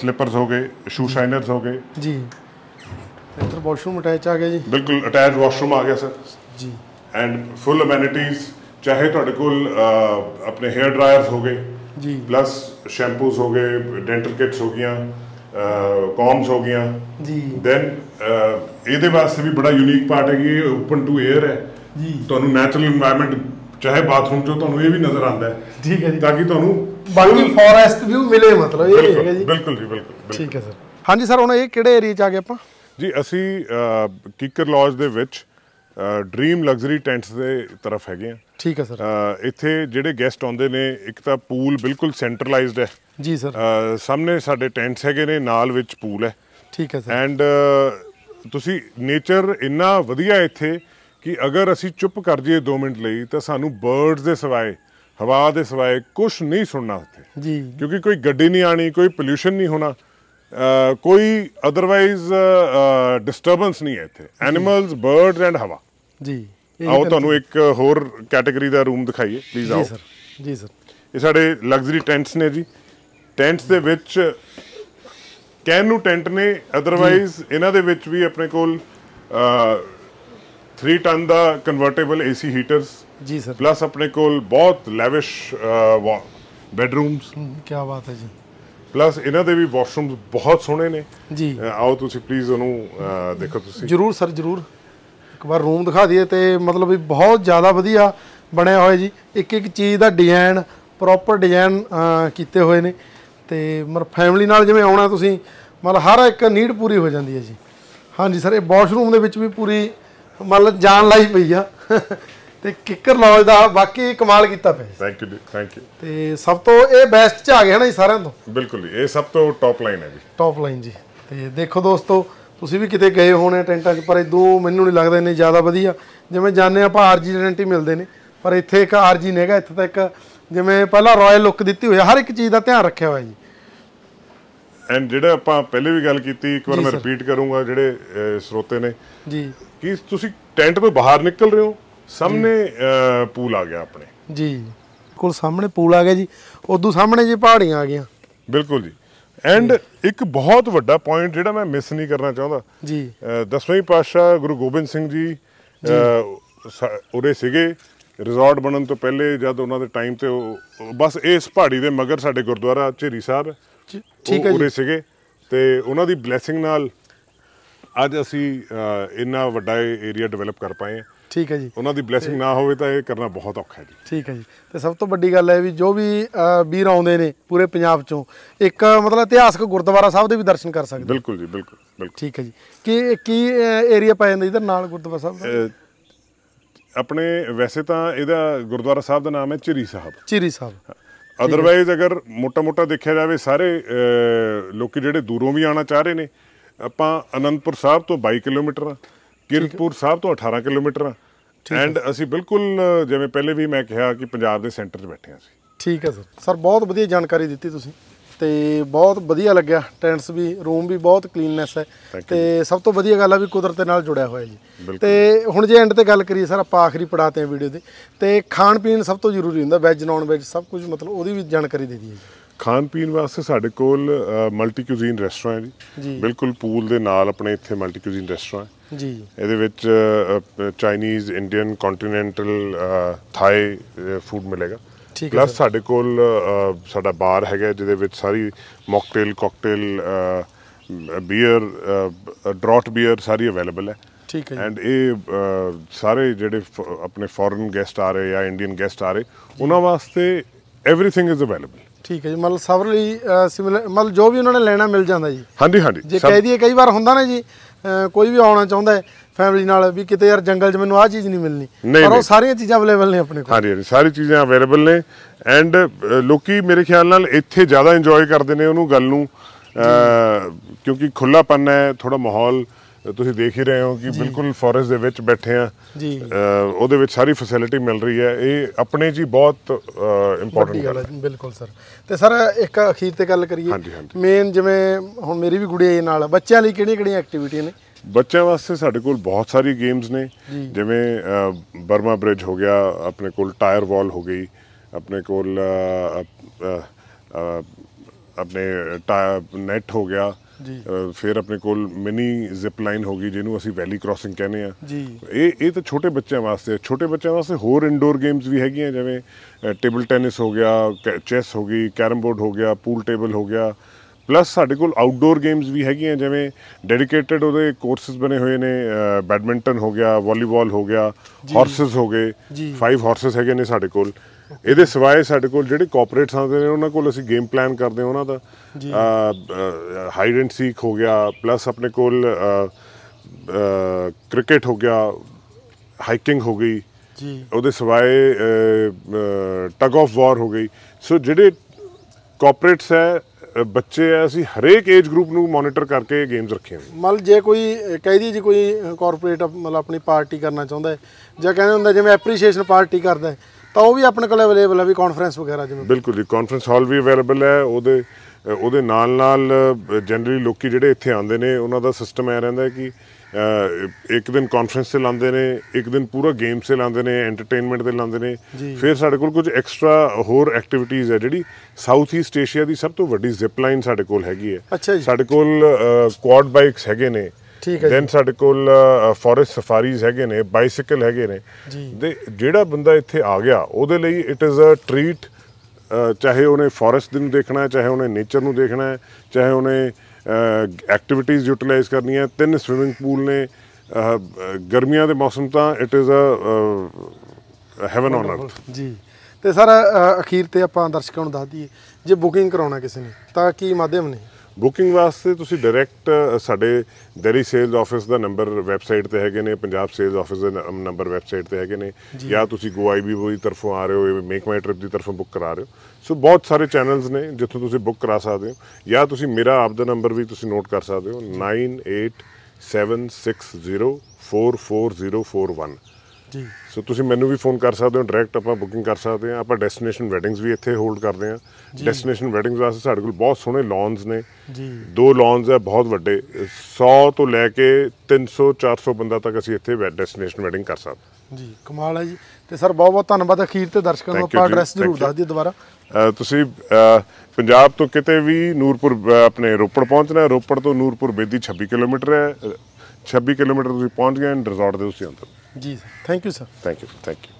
ਸਲੀਪਰਸ ਹੋ ਗਏ ਸ਼ੂ ਸ਼ਾਈਨਰਸ ਹੋ ਗਏ ਜੀ ਇੱਧਰ ਵਾਸ਼ਰੂਮ ਅਟੈਚ ਆ ਗਿਆ ਜੀ ਬਿਲਕੁਲ ਅਟੈਚ ਵਾਸ਼ਰੂਮ ਆ ਗਿਆ ਸਰ ਜੀ ਐਂਡ ਫੁੱਲ ਅਮੈਨਿਟੀਜ਼ ਚਾਹੇ ਤੁਹਾਡੇ ਕੋਲ ਆਪਣੇ ਹੇਅਰ ਡਰਾਇਰਸ ਹੋ ਗਏ ਜੀ ਪਲੱਸ ਸ਼ੈਂਪੂਸ ਹੋ ਗਏ ਡੈਂਟਲ ਕਿਟਸ ਹੋ ਗਈਆਂ ਕੌਮਸ ਹੋ ਗਈਆਂ ਜੀ ਦੈਨ ਇਹਦੇ ਵਾਸਤੇ ਵੀ ਬੜਾ ਯੂਨੀਕ ਪਾਰਟ ਹੈ ਕਿ ਓਪਨ ਟੂ 에ਅਰ ਹੈ ਜੀ ਤੁਹਾਨੂੰ ਨੈਚੁਰਲ এনवायरमेंट ਚਾਹੇ ਬਾਥਰੂਮ ਚੋਂ ਤੁਹਾਨੂੰ ਇਹ ਵੀ ਨਜ਼ਰ ਆਉਂਦਾ ਹੈ ਠੀਕ ਹੈ ਜੀ ਤਾਂ ਕਿ ਤੁਹਾਨੂੰ ਬਾਕੀ ਫੋਰੈਸਟ ਵਿਊ ਮਿਲੇ ਮਤਲਬ ਇਹ ਹੈਗਾ ਜੀ ਬਿਲਕੁਲ ਜੀ ਬਿਲਕੁਲ ਠੀਕ ਹੈ ਸਰ ਹਾਂਜੀ ਸਰ ਹੁਣ ਇਹ ਕਿਹੜੇ ਏਰੀਆ 'ਚ ਆ ਗਏ ਆਪਾਂ ਜੀ ਅਸੀਂ ਕਿਕਰ ਲੌਜ ਦੇ ਵਿੱਚ ਡ੍ਰੀਮ ਲਗਜ਼ਰੀ ਟੈਂਟਸ ਦੇ ਤਰਫ ਹੈਗੇ ਆ ਠੀਕ ਹੈ ਸਰ ਇੱਥੇ ਜਿਹੜੇ ਗੈਸਟ ਆਉਂਦੇ ਨੇ ਇੱਕ ਤਾਂ ਪੂਲ ਬਿਲਕੁਲ ਸੈਂਟਰਲਾਈਜ਼ਡ ਹੈ ਜੀ ਸਰ ਸਾਹਮਣੇ ਸਾਡੇ ਟੈਂਟਸ ਹੈਗੇ ਨੇ ਨਾਲ ਵਿੱਚ ਪੂਲ ਹੈ ਠੀਕ ਹੈ ਸਰ ਐਂਡ ਤੁਸੀਂ ਨੇਚਰ ਇੰਨਾ ਵਧੀਆ ਇੱਥੇ ਕਿ ਅਗਰ ਅਸੀਂ ਚੁੱਪ ਕਰ ਜਾਈਏ 2 ਮਿੰਟ ਲਈ ਤਾਂ ਸਾਨੂੰ ਬਰਡਸ ਦੇ ਸਿਵਾਏ ਹਵਾ ਦੇ ਸਿਵਾਏ ਕੁਝ ਨਹੀਂ ਸੁਣਨਾ ਉੱਥੇ ਜੀ ਕਿਉਂਕਿ ਕੋਈ ਗੱਡੀ ਨਹੀਂ ਆਣੀ ਕੋਈ ਪੋਲੂਸ਼ਨ ਨਹੀਂ ਹੋਣਾ ਕੋਈ ਅਦਰਵਾਈਜ਼ ਡਿਸਟਰਬੈਂਸ ਨਹੀਂ ਹੈ ਇੱਥੇ ਐਨੀਮਲਸ ਬਰਡਸ ਐਂਡ ਹਵਾ ਜੀ ਆਓ ਤੁਹਾਨੂੰ ਇੱਕ ਹੋਰ ਕੈਟਾਗਰੀ ਦਾ ਰੂਮ ਦਿਖਾਈਏ ਪਲੀਜ਼ ਆਓ ਜੀ ਸਰ ਜੀ ਸਰ ਇਹ ਸਾਡੇ ਲਗਜ਼ਰੀ ਟੈਂਟਸ ਨੇ ਜੀ ਟੈਂਟਸ ਦੇ ਵਿੱਚ ਕੈਨ ਨੂੰ ਟੈਂਟ ਨੇ ਅਦਰਵਾਈਜ਼ ਇਹਨਾਂ ਦੇ ਵਿੱਚ ਵੀ ਆਪਣੇ ਕੋਲ 3 ਟਨ ਦਾ ਕਨਵਰਟੇਬਲ ਏਸੀ ਹੀਟਰਸ ਜੀ ਸਰ ਪਲੱਸ ਆਪਣੇ ਕੋਲ ਬਹੁਤ ਲੈਵਿਸ਼ ਬੈਡਰੂਮਸ ਕੀ ਬਾਤ ਹੈ ਜੀ ਪਲੱਸ ਇਹਨਾਂ ਦੇ ਵੀ ਵਾਸ਼ਰੂਮਸ ਬਹੁਤ ਸੋਹਣੇ ਨੇ ਜੀ ਆਓ ਤੁਸੀਂ ਪਲੀਜ਼ ਉਹਨੂੰ ਦੇਖੋ ਤੁਸੀਂ ਜਰੂਰ ਸਰ ਜਰੂਰ ਵਾਰ ਰੂਮ ਦਿਖਾ ਦਈਏ ਤੇ ਮਤਲਬ ਵੀ ਬਹੁਤ ਜ਼ਿਆਦਾ ਵਧੀਆ ਬਣਿਆ ਹੋਇਆ ਜੀ ਇੱਕ ਇੱਕ ਚੀਜ਼ ਦਾ ਡਿਜ਼ਾਈਨ ਪ੍ਰੋਪਰ ਡਿਜ਼ਾਈਨ ਕੀਤੇ ਹੋਏ ਨੇ ਤੇ ਮਰ ਫੈਮਿਲੀ ਨਾਲ ਜਿਵੇਂ ਆਉਣਾ ਤੁਸੀਂ ਮਤਲਬ ਹਰ ਇੱਕ ਨੀਡ ਪੂਰੀ ਹੋ ਜਾਂਦੀ ਹੈ ਜੀ ਹਾਂਜੀ ਸਰ ਇਹ ਵਾਸ਼ਰੂਮ ਦੇ ਵਿੱਚ ਵੀ ਪੂਰੀ ਮਤਲਬ ਜਾਨ ਲਾਈ ਪਈ ਆ <laughs> ਤੇ ਕਿਕਰ ਲੌਜ ਦਾ ਵਾਕਈ ਕਮਾਲ ਕੀਤਾ ਪਿਆ ਥੈਂਕ ਯੂ ਥੈਂਕ ਯੂ ਤੇ ਸਭ ਤੋਂ ਇਹ ਬੈਸਟ ਚ ਆ ਗਿਆ ਨਾ ਜੀ ਸਾਰਿਆਂ ਤੋਂ ਬਿਲਕੁਲ ਇਹ ਸਭ ਤੋਂ ਟੌਪ ਲਾਈਨ ਹੈ ਜੀ ਟੌਪ ਲਾਈਨ ਜੀ ਤੇ ਦੇਖੋ ਦੋਸਤੋ ਤੁਸੀਂ ਵੀ ਕਿਤੇ ਗਏ ਹੋਣੇ ਟੈਂਟਾਂ 'ਚ ਪਰ ਦੋ ਮੈਨੂੰ ਨਹੀਂ ਲੱਗਦਾ ਇੰਨੇ ਜ਼ਿਆਦਾ ਵਧੀਆ ਜਿਵੇਂ ਜਾਣੇ ਆਪਾਂ ਆਰਜੀ ਗਾਰੰਟੀ ਮਿਲਦੇ ਨੇ ਪਰ ਇੱਥੇ ਇੱਕ ਆਰਜੀ ਨੇਗਾ ਹੈਗਾ ਇੱਥੇ ਤਾਂ ਇੱਕ ਜਿਵੇਂ ਪਹਿਲਾਂ ਰਾਇਲ ਲੁੱਕ ਦਿੱਤੀ ਹੋਈ ਹਰ ਇੱਕ ਚੀਜ਼ ਦਾ ਧਿਆਨ ਰੱਖਿਆ ਹੋਇਆ ਜੀ ਐਂਡ ਜਿਹੜਾ ਆਪਾਂ ਪਹਿਲੇ ਵੀ ਗੱਲ ਕੀਤੀ ਇੱਕ ਵਾਰ ਮੈਂ ਰਿਪੀਟ ਕਰੂੰਗਾ ਜਿਹੜੇ ਸਰੋਤੇ ਨੇ ਜੀ ਕਿ ਤੁਸੀਂ ਟੈਂਟ ਤੋਂ ਬਾਹਰ ਨਿਕਲ ਰਹੇ ਹੋ ਸਾਹਮਣੇ ਪੂਲ ਆ ਗਿਆ ਆਪਣੇ ਜੀ ਕੋਲ ਸਾਹਮਣੇ ਪੂਲ ਆ ਗਿਆ ਜੀ ਉਦੋਂ ਸਾਹਮਣੇ ਜੀ ਪਹਾੜੀਆਂ ਆ ਗਈਆਂ ਬਿਲਕੁਲ ਜੀ ਐਂਡ ਇੱਕ ਬਹੁਤ ਵੱਡਾ ਪੁਆਇੰਟ ਜਿਹੜਾ ਮੈਂ ਮਿਸ ਨਹੀਂ ਕਰਨਾ ਚਾਹੁੰਦਾ ਜੀ ਦਸਵੇਂ ਪਾਤਸ਼ਾਹ ਗੁਰੂ ਗੋਬਿੰਦ ਸਿੰਘ ਜੀ ਉਰੇ ਸੀਗੇ ਰਿਜ਼ੋਰਟ ਬਣਨ ਤੋਂ ਪਹਿਲੇ ਜਦ ਉਹਨਾਂ ਦੇ ਟਾਈਮ ਤੇ ਬਸ ਇਸ ਪਹਾੜੀ ਦੇ ਮਗਰ ਸਾਡੇ ਗੁਰਦੁਆਰਾ ਝੇਰੀ ਸਾਹਿਬ ਠੀਕ ਹੈ ਜੀ ਉਰੇ ਸੀਗੇ ਤੇ ਉਹਨਾਂ ਦੀ ਬਲੇਸਿੰਗ ਨਾਲ ਅੱਜ ਅਸੀਂ ਇੰਨਾ ਵੱਡਾ ਏਰੀਆ ਡਿਵੈਲਪ ਕਰ ਪਾਏ ਹਾਂ ਠੀਕ ਹੈ ਜੀ ਉਹਨਾਂ ਦੀ ਬਲੇਸਿੰਗ ਨਾ ਹੋਵੇ ਤਾਂ ਇਹ ਕਰਨਾ ਬਹੁਤ ਔਖਾ ਹੈ ਜੀ ਠੀਕ ਹੈ ਜੀ ਤੇ ਸਭ ਤੋਂ ਵੱਡੀ ਗੱਲ ਹੈ ਵੀ ਜੋ ਵੀ ਵੀਰ ਆਉਂਦੇ ਨੇ ਪੂਰੇ ਪੰਜਾਬ ਚੋਂ ਇੱਕ ਮਤਲਬ ਇਤਿਹਾਸਕ ਗੁਰਦੁਆਰਾ ਸਾਹਿਬ ਦੇ ਵੀ ਦਰਸ਼ਨ ਕਰ ਸਕਦੇ ਬਿਲਕੁਲ ਜੀ ਬਿਲਕੁਲ ਬਿਲਕੁਲ ਠੀਕ ਹੈ ਜੀ ਕੀ ਕੀ ਏਰੀਆ ਪੈ ਜਾਂਦਾ ਇਧਰ ਨਾਲ ਗੁਰਦੁਆਰਾ ਸਾਹਿਬ ਦਾ ਆਪਣੇ ਵੈਸੇ ਤਾਂ ਇਹਦਾ ਗੁਰਦੁਆਰਾ ਸਾਹਿਬ ਦਾ ਨਾਮ ਹੈ ਚਿਰੀ ਸਾਹਿਬ ਚਿਰੀ ਸਾਹਿਬ ਅਦਰਵਾਈਜ਼ ਅਗਰ ਮੋਟਾ-ਮੋਟਾ ਦੇਖਿਆ ਜਾਵੇ ਸਾਰੇ ਲੋਕੀ ਜਿਹੜੇ ਦੂਰੋਂ ਵੀ ਆਣਾ ਚਾਹ ਰਹੇ ਨੇ ਆਪਾਂ ਅਨੰਦਪੁਰ ਸਾਹਿਬ ਤੋਂ 22 ਕਿਲੋਮੀਟਰ ਆ ਕਿਰਤਪੁਰ ਸਾਹਿਬ ਤੋਂ 18 ਕਿਲੋਮੀਟਰ ਆ ਐਂਡ ਅਸੀਂ ਬਿਲਕੁਲ ਜਿਵੇਂ ਪਹਿਲੇ ਵੀ ਮੈਂ ਕਿਹਾ ਕਿ ਪੰਜਾਬ ਦੇ ਸੈਂਟਰ 'ਚ ਬੈਠੇ ਆ ਅਸੀਂ ਠੀਕ ਹੈ ਸਰ ਸਰ ਬਹੁਤ ਵਧੀਆ ਜਾਣਕਾਰੀ ਦਿੱਤੀ ਤੁਸੀਂ ਤੇ ਬਹੁਤ ਵਧੀਆ ਲੱਗਿਆ ਟੈਂਟਸ ਵੀ ਰੂਮ ਵੀ ਬਹੁਤ ਕਲੀਨਨੈਸ ਹੈ ਤੇ ਸਭ ਤੋਂ ਵਧੀਆ ਗੱਲ ਆ ਵੀ ਕੁਦਰਤ ਦੇ ਨਾਲ ਜੁੜਿਆ ਹੋਇਆ ਜੀ ਤੇ ਹੁਣ ਜੇ ਐਂਡ ਤੇ ਗੱਲ ਕਰੀਏ ਸਰ ਆਪਾਂ ਆਖਰੀ ਪੜਾਤੇ ਆ ਵੀਡੀਓ ਦੇ ਤੇ ਖਾਣ ਪੀਣ ਸਭ ਤੋਂ ਜ਼ਰੂਰੀ ਹੁੰਦਾ ਵੈਜ ਨਾਨ ਵੈਜ ਸਭ ਕੁਝ ਮਤਲਬ ਉਹਦੀ ਵੀ ਜਾਣਕਾਰੀ ਦੇ ਦਈਏ ਜੀ ਖਾਣ ਪੀਣ ਵਾਸਤੇ ਸਾਡੇ ਕੋਲ ਮਲਟੀ ਕੁਜ਼ੀਨ ਰੈਸਟੋਰੈਂਟ ਹੈ ਜੀ ਬਿਲਕੁਲ ਪੂਲ ਦੇ ਨਾਲ ਆਪਣੇ ਇੱਥੇ ਮਲਟੀ ਕੁਜ਼ੀਨ ਰੈਸਟੋਰੈਂਟ ਹੈ ਜੀ ਇਹਦੇ ਵਿੱਚ Chinese Indian continental Thai food ਮਿਲੇਗਾ ਪਲੱਸ ਸਾਡੇ ਕੋਲ ਸਾਡਾ ਬਾਰ ਹੈਗਾ ਜਿਹਦੇ ਵਿੱਚ ਸਾਰੀ mocktail cocktail beer draught beer ਸਾਰੀ ਅਵੇਲੇਬਲ ਹੈ ਠੀਕ ਹੈ ਐਂਡ ਇਹ ਸਾਰੇ ਜਿਹੜੇ ਆਪਣੇ ਫੋਰਨ ਗੈਸਟ ਆ ਰਹੇ ਜਾਂ ਇੰਡੀਅਨ ਗੈਸਟ ਆ ਰਹੇ ਉਹਨਾਂ ਵਾਸਤੇ एवरीथिंग ਇਜ਼ ਅਵੇਲੇਬਲ ਠੀਕ ਹੈ ਜੀ ਮਤਲਬ ਸਭ ਲਈ ਮਤਲਬ ਜੋ ਵੀ ਉਹਨਾਂ ਨੇ ਲੈਣਾ ਮਿਲ ਜਾਂਦਾ ਜੀ ਹਾਂਜੀ ਹਾਂਜੀ ਜੇ ਕਹਿ ਦਈਏ ਕਈ ਵਾਰ ਹੁੰਦਾ ਨਾ ਜੀ ਕੋਈ ਵੀ ਆਉਣਾ ਚਾਹੁੰਦਾ ਹੈ ਫੈਮਿਲੀ ਨਾਲ ਵੀ ਕਿਤੇ ਯਾਰ ਜੰਗਲ 'ਚ ਮੈਨੂੰ ਆਹ ਚੀਜ਼ ਨਹੀਂ ਮਿਲਣੀ ਪਰ ਉਹ ਸਾਰੀਆਂ ਚੀਜ਼ਾਂ ਅਵੇਲੇਬਲ ਨੇ ਆਪਣੇ ਕੋਲ ਹਾਂਜੀ ਹਾਂਜੀ ਸਾਰੀ ਚੀਜ਼ਾਂ ਅਵੇਲੇਬਲ ਨੇ ਐਂਡ ਲੋਕੀ ਮੇਰੇ ਖਿਆਲ ਨਾਲ ਇੱਥੇ ਜ਼ਿਆਦਾ ਇੰਜੋਏ ਕਰਦੇ ਨੇ ਉਹਨੂੰ ਗੱਲ ਨੂੰ ਕਿਉਂਕਿ ਖੁੱਲਾਪਨ ਹੈ ਥੋੜਾ ਮਾਹੌਲ ਤੁਸੀਂ ਦੇਖ ਹੀ ਰਹੇ ਹੋ ਕਿ ਬਿਲਕੁਲ ਫੋਰੈਸਟ ਦੇ ਵਿੱਚ ਬੈਠੇ ਆ ਜੀ ਉਹਦੇ ਵਿੱਚ ਸਾਰੀ ਫੈਸਿਲਿਟੀ ਮਿਲ ਰਹੀ ਹੈ ਇਹ ਆਪਣੇ ਜੀ ਬਹੁਤ ਇੰਪੋਰਟੈਂਟ ਗੱਲ ਹੈ ਬਿਲਕੁਲ ਸਰ ਤੇ ਸਰ ਇੱਕ ਅਖੀਰ ਤੇ ਗੱਲ ਕਰੀਏ ਮੇਨ ਜਿਵੇਂ ਹੁਣ ਮੇਰੀ ਵੀ ਗੁੜੀਆ ਨਾਲ ਬੱਚਿਆਂ ਲਈ ਕਿਹੜੀਆਂ ਕਿਹੜੀਆਂ ਐਕਟੀਵਿਟੀਆਂ ਨੇ ਬੱਚਿਆਂ ਵਾਸਤੇ ਸਾਡੇ ਕੋਲ ਬਹੁਤ ਸਾਰੀ ਗੇਮਸ ਨੇ ਜਿਵੇਂ ਬਰਮਾ ਬ੍ਰਿਜ ਹੋ ਗਿਆ ਆਪਣੇ ਕੋਲ ਟਾਇਰ ਵਾਲ ਹੋ ਗਈ ਆਪਣੇ ਕੋਲ ਆਪਣੇ ਨੈਟ ਹੋ ਗਿਆ ਫਿਰ ਆਪਣੇ ਕੋਲ ਮਿਨੀ ਜ਼ਿਪ ਲਾਈਨ ਹੋ ਗਈ ਜਿਹਨੂੰ ਅਸੀਂ ਵੈਲੀ ਕ੍ਰਾਸਿੰਗ ਕਹਿੰਦੇ ਆ ਇਹ ਇਹ ਤਾਂ ਛੋਟੇ ਬੱਚਿਆਂ ਵਾਸਤੇ ਛੋਟੇ ਬੱਚਿਆਂ ਵਾਸਤੇ ਹੋਰ ਇਨਡੋਰ ਗੇਮਸ ਵੀ ਹੈਗੀਆਂ ਜਿਵੇਂ ਟੇਬਲ ਟੈਨਿਸ ਹੋ ਗਿਆ ਚੈਸ ਹੋ ਗਈ ਕੈਰਮ ਬੋਰਡ ਹੋ ਗਿਆ ਪੂਲ ਟੇਬਲ ਹੋ ਗਿਆ ਪਲੱਸ ਸਾਡੇ ਕੋਲ ਆਊਟਡੋਰ ਗੇਮਸ ਵੀ ਹੈਗੀਆਂ ਜਿਵੇਂ ਡੈਡੀਕੇਟਿਡ ਉਹਦੇ ਕੋਰਸਸ ਬਣੇ ਹੋਏ ਨੇ ਬੈਡਮਿੰਟਨ ਹੋ ਗਿਆ ਵਾਲੀਬਾਲ ਹੋ ਗਿਆ ਹਾਰਸਸ ਹੋ ਗਏ 5 ਹਾਰਸਸ ਹੈਗੇ ਨੇ ਸਾਡੇ ਕੋਲ ਇਹਦੇ ਸਿਵਾਏ ਸਾਡੇ ਕੋਲ ਜਿਹੜੇ ਕਾਰਪੋਰੇਟਸ ਆਉਂਦੇ ਨੇ ਉਹਨਾਂ ਕੋਲ ਅਸੀਂ ਗੇਮ ਪਲਾਨ ਕਰਦੇ ਹਾਂ ਉਹਨਾਂ ਦਾ ਹਾਈਡ ਐਂਡ ਸੀਕ ਹੋ ਗਿਆ ਪਲੱਸ ਆਪਣੇ ਕੋਲ ਕ੍ਰਿਕਟ ਹੋ ਗਿਆ ਹਾਈਕਿੰਗ ਹੋ ਗਈ ਜੀ ਉਹਦੇ ਸਿਵਾਏ ਟਗ ਆਫ ਵਾਰ ਹੋ ਗਈ ਸੋ ਜਿਹੜੇ ਕਾਰਪੋਰੇਟਸ ਹੈ ਬੱਚੇ ਆ ਅਸੀਂ ਹਰੇਕ ਏਜ ਗਰੁੱਪ ਨੂੰ ਮੋਨੀਟਰ ਕਰਕੇ ਗੇਮਸ ਰੱਖੇ ਹੋਏ ਮਤਲਬ ਜੇ ਕੋਈ ਕਹਿੰਦੀ ਜੀ ਕੋਈ ਕਾਰਪੋਰੇਟ ਮਤਲਬ ਆਪਣੀ ਪਾਰਟੀ ਕਰਨਾ ਚਾਹੁੰਦਾ ਹੈ ਜਾਂ ਕਹਿੰਦੇ ਹੁੰਦਾ ਜਿਵੇਂ ਐਪਰੀਸ਼ੀਏਸ਼ਨ ਪਾਰਟੀ ਕਰਦਾ ਹੈ ਤਾਂ ਉਹ ਵੀ ਆਪਣੇ ਕੋਲ ਅਵੇਲੇਬਲ ਹੈ ਵੀ ਕਾਨਫਰੰਸ ਵਗੈਰਾ ਜਿਵੇਂ ਬਿਲਕੁਲ ਜੀ ਕਾਨਫਰੰਸ ਹਾਲ ਵੀ ਅਵੇਲੇਬਲ ਹੈ ਉਹਦੇ ਉਹਦੇ ਨਾਲ ਨਾਲ ਜਨਰਲੀ ਲੋਕੀ ਜਿਹੜੇ ਇੱਥੇ ਆਉਂਦੇ ਨੇ ਉਹਨਾਂ ਦਾ ਸਿਸਟਮ ਐ ਰਹਿੰਦਾ ਕਿ ਇੱਕ ਦਿਨ ਕਾਨਫਰੰਸ ਤੇ ਲਾਉਂਦੇ ਨੇ ਇੱਕ ਦਿਨ ਪੂਰਾ ਗੇਮਸ ਤੇ ਲਾਉਂਦੇ ਨੇ ਐਂਟਰਟੇਨਮੈਂਟ ਤੇ ਲਾਉਂਦੇ ਨੇ ਫਿਰ ਸਾਡੇ ਕੋਲ ਕੁਝ ਐਕਸਟਰਾ ਹੋਰ ਐਕਟੀਵਿਟੀਜ਼ ਹੈ ਜਿਹੜੀ ਸਾਊਥ ਈਸਟ ਏਸ਼ੀਆ ਦੀ ਸਭ ਤੋਂ ਵੱਡੀ ਜ਼ਿਪ ਲਾਈਨ ਸਾਡੇ ਕੋਲ ਹੈਗੀ ਹੈ ਸਾਡੇ ਕੋਲ ਕੁਆਡ ਬਾਈਕਸ ਹੈਗੇ ਨੇ ਠੀਕ ਹੈ ਦੈਨ ਸਾਡੇ ਕੋਲ ਫੋਰੈਸਟ ਸਫਾਰੀਜ਼ ਹੈਗੇ ਨੇ ਬਾਈਸਾਈਕਲ ਹੈਗੇ ਨੇ ਦੇ ਜਿਹੜਾ ਬੰਦਾ ਇੱਥੇ ਆ ਗਿਆ ਉਹਦੇ ਲਈ ਇਟ ਇਜ਼ ਅ ਟ੍ਰੀਟ ਚਾਹੇ ਉਹਨੇ ਫੋਰੈਸਟ ਨੂੰ ਦੇਖਣਾ ਹੈ ਚਾਹੇ ਉਹਨੇ ਨੇਚਰ ਨੂੰ ਦੇਖਣਾ ਹੈ ਚਾਹੇ ਉਹਨੇ ਐਕਟੀਵਿਟੀਜ਼ ਯੂਟਿਲਾਈਜ਼ ਕਰਨੀਆਂ ਤਿੰਨ ਸਵਿਮਿੰਗ ਪੂਲ ਨੇ ਗਰਮੀਆਂ ਦੇ ਮੌਸਮ ਤਾਂ it is a heaven on earth ਜੀ ਤੇ ਸਰ ਅਖੀਰ ਤੇ ਆਪਾਂ ਦਰਸ਼ਕਾਂ ਨੂੰ ਦੱਸ ਦਈਏ ਜੇ ਬੁਕਿੰਗ ਕਰਾਉਣਾ ਕਿਸੇ ਨੇ ਤਾਂ ਕੀ ਮਾਧਿਅਮ ਨੇ ਬੁਕਿੰਗ ਵਾਸਤੇ ਤੁਸੀਂ ਡਾਇਰੈਕਟ ਸਾਡੇ ਦਿੱਲੀ ਸੇਲਸ ਆਫਿਸ ਦਾ ਨੰਬਰ ਵੈਬਸਾਈਟ ਤੇ ਹੈਗੇ ਨੇ ਪੰਜਾਬ ਸੇਲਸ ਆਫਿਸ ਦਾ ਨੰਬਰ ਵੈਬਸਾਈਟ ਤੇ ਹੈਗੇ ਨੇ ਜਾਂ ਤੁਸੀਂ ਗੋ ਵੀ ਦੀ ਤਰਫੋਂ ਆ ਰਹੇ ਹੋ ਮੇਕ ਮਾਈ ਟ੍ਰਿਪ ਦੀ ਤਰਫੋਂ ਬੁੱਕ ਕਰਾ ਰਹੇ ਹੋ ਸੋ ਬਹੁਤ ਸਾਰੇ ਚੈਨਲਸ ਨੇ ਜਿੱਥੋਂ ਤੁਸੀਂ ਬੁੱਕ ਕਰਾ ਸਕਦੇ ਹੋ ਜਾਂ ਤੁਸੀਂ ਮੇਰਾ ਆਪ ਦਾ ਨੰਬਰ ਵੀ ਤੁਸੀਂ ਨੋਟ ਕਰ ਸਕਦੇ ਹੋ 9876044041 ਜੀ ਸੋ ਤੁਸੀਂ ਮੈਨੂੰ ਵੀ ਫੋਨ ਕਰ ਸਕਦੇ ਹੋ ਡਾਇਰੈਕਟ ਆਪਾਂ ਬੁਕਿੰਗ ਕਰ ਸਕਦੇ ਆ ਆਪਾਂ ਡੈਸਟੀਨੇਸ਼ਨ ਵੈਡਿੰਗਸ ਵੀ ਇੱਥੇ ਹੋਲਡ ਕਰਦੇ ਆ ਡੈਸਟੀਨੇਸ਼ਨ ਵੈਡਿੰਗਸ ਵਾਸਤੇ ਸਾਡੇ ਕੋਲ ਬਹੁਤ ਸੋਹਣੇ ਲੌਂਜ ਨੇ ਜੀ ਦੋ ਲੌਂਜ ਆ ਬਹੁਤ ਵੱਡੇ 100 ਤੋਂ ਲੈ ਕੇ 300 400 ਬੰਦਾ ਤੱਕ ਅਸੀਂ ਇੱਥੇ ਵੈਡ ਡੈਸਟੀਨੇਸ਼ਨ ਵੈਡਿੰਗ ਕਰ ਸਕਦੇ ਜੀ ਕਮਾਲ ਹੈ ਜੀ ਤੇ ਸਰ ਬਹੁਤ ਬਹੁਤ ਧੰਨਵਾਦ ਅਖੀਰ ਤੇ ਦਰਸ਼ਕਾਂ ਨੂੰ ਆਪਾਂ ਐਡਰੈਸ ਜ਼ਰੂਰ ਦੱਸ ਦਿਓ ਦੁਬਾਰਾ ਤੁਸੀਂ ਪੰਜਾਬ ਤੋਂ ਕਿਤੇ ਵੀ ਨੂਰਪੁਰ ਆਪਣੇ ਰੋਪੜ ਪਹੁੰਚਣਾ ਰੋਪੜ ਤੋਂ ਨੂਰਪੁਰ ਬੇਦੀ 26 ਕਿਲੋਮੀਟਰ ਹੈ 26 ਕਿਲੋਮੀਟਰ ਤੁਸੀਂ ਪਹੁੰਚ ਗਏ ਰਿਜ਼ੋਰਟ ਦੇ ਉਸੇ ਅੰਦਰ ਜੀ sir thank you sir thank you thank you